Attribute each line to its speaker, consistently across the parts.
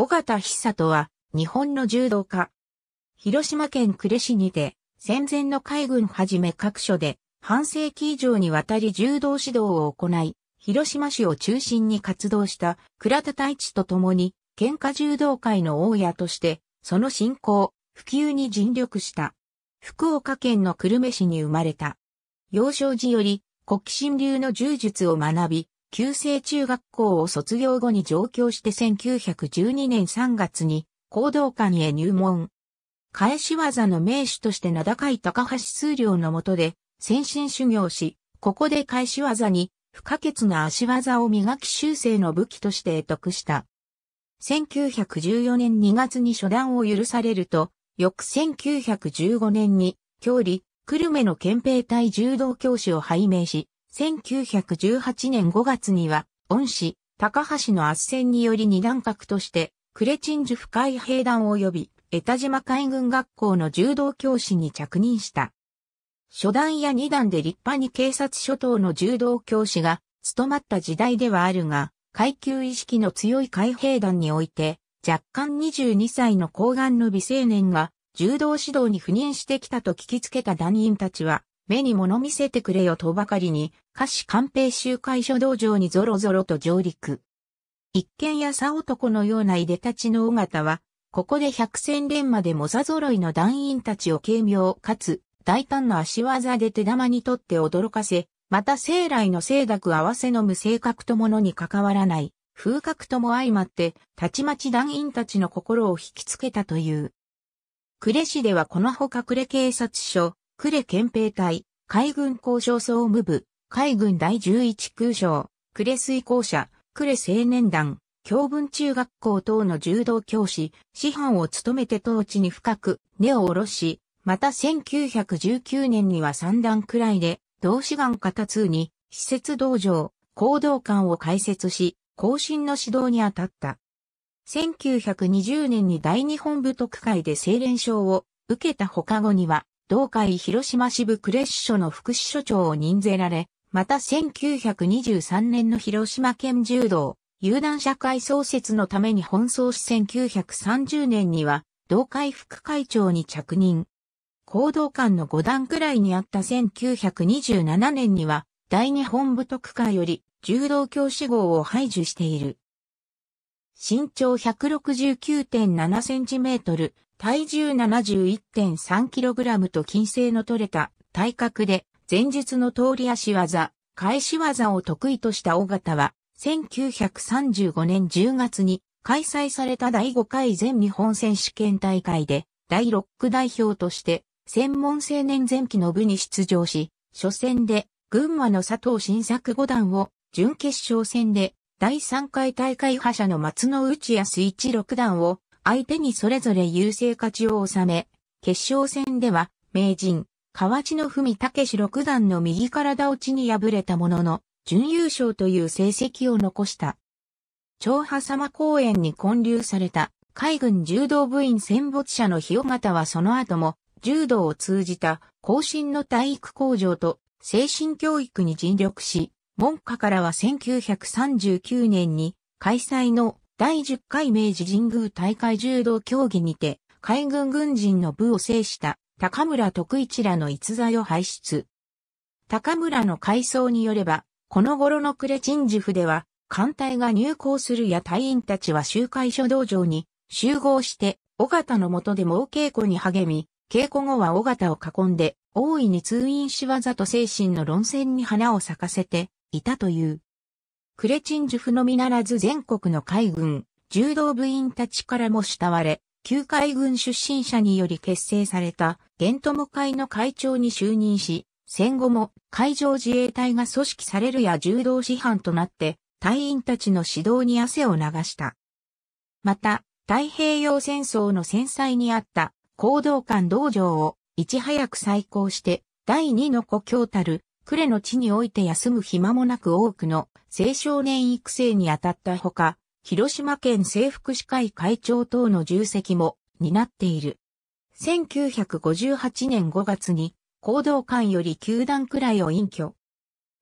Speaker 1: 尾形久人は、日本の柔道家。広島県呉市にて、戦前の海軍はじめ各所で、半世紀以上にわたり柔道指導を行い、広島市を中心に活動した倉田太一と共に、喧嘩柔道界の大家として、その振興、普及に尽力した。福岡県の久留米市に生まれた。幼少時より、国心流の柔術を学び、旧制中学校を卒業後に上京して1912年3月に行動館へ入門。返し技の名手として名高い高橋数量の下で先進修行し、ここで返し技に不可欠な足技を磨き修正の武器として得得した。1914年2月に初段を許されると、翌1915年に、郷里、久留米の憲兵隊柔道教師を拝命し、1918年5月には、恩師、高橋の圧戦により二段格として、クレチンジュ深海兵団及び、江田島海軍学校の柔道教師に着任した。初段や二段で立派に警察諸島の柔道教師が務まった時代ではあるが、階級意識の強い海兵団において、若干22歳の高岸の美青年が柔道指導に赴任してきたと聞きつけた団員たちは、目に物見せてくれよとばかりに、歌詞官兵集会所道場にぞろぞろと上陸。一見やさ男のようないでたちの尾形は、ここで百戦錬磨で猛者揃いの団員たちを軽妙かつ大胆な足技で手玉にとって驚かせ、また生来の清濁合わせの無性格とものに関わらない、風格とも相まって、たちまち団員たちの心を引きつけたという。呉市ではこのほか呉警察署、呉憲兵隊、海軍交渉総務部、海軍第11空将、呉水校舎、呉青年団、教文中学校等の柔道教師、師範を務めて当地に深く根を下ろし、また1919年には三段くらいで、同志願片通に、施設道場、行動館を開設し、後進の指導に当たった。1920年に大日本部特会で青錬賞を受けた他後には、同会広島支部クレッショの副支所長を任ぜられ、また1923年の広島県柔道、有段社会創設のために奔走し1930年には、同会副会長に着任。行動官の5段くらいにあった1927年には、第二本部特会より柔道教師号を排除している。身長169.7センチメートル、体重 71.3kg と金星の取れた体格で前述の通り足技、返し技を得意とした尾形は、1935年10月に開催された第5回全日本選手権大会で、第6区代表として、専門青年前期の部に出場し、初戦で、群馬の佐藤新作五段を、準決勝戦で、第3回大会覇者の松野内康一六段を、相手にそれぞれ優勢勝ちを収め、決勝戦では、名人、河内の文武六段の右体落ちに敗れたものの、準優勝という成績を残した。長波様公園に建立された海軍柔道部員戦没者の日尾形はその後も柔道を通じた後進の体育工場と精神教育に尽力し、門下からは1939年に開催の第10回明治神宮大会柔道競技にて、海軍軍人の部を制した高村徳一らの逸材を輩出。高村の回想によれば、この頃の呉鎮守府では、艦隊が入港するや隊員たちは集会所道場に集合して、尾形の下で猛稽古に励み、稽古後は尾形を囲んで、大いに通院し技と精神の論戦に花を咲かせていたという。クレチンジュフのみならず全国の海軍、柔道部員たちからも慕われ、旧海軍出身者により結成された、ト友会の会長に就任し、戦後も海上自衛隊が組織されるや柔道師範となって、隊員たちの指導に汗を流した。また、太平洋戦争の戦災にあった行動官道場をいち早く再興して、第二の故郷たる呉の地において休む暇もなく多くの青少年育成に当たったほか、広島県制服司会会長等の重責も担っている。1958年5月に行動館より球団くらいを隠居。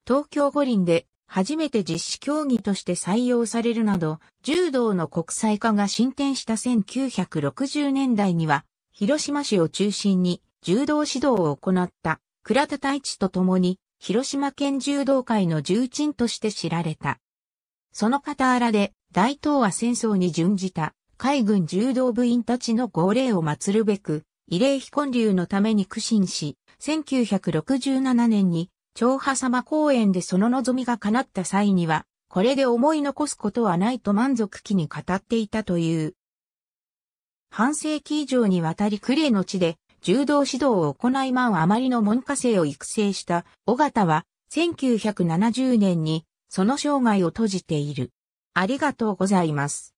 Speaker 1: 東京五輪で初めて実施競技として採用されるなど、柔道の国際化が進展した1960年代には、広島市を中心に柔道指導を行った倉田太一と共に広島県柔道界の重鎮として知られた。その傍らで、大東亜戦争に準じた海軍柔道部員たちの号令を祀るべく、慰霊非婚流のために苦心し、1967年に、長波様公園でその望みが叶った際には、これで思い残すことはないと満足気に語っていたという。半世紀以上にわたり呉の地で柔道指導を行いあ余りの門下生を育成した尾形は、1970年にその生涯を閉じている。ありがとうございます。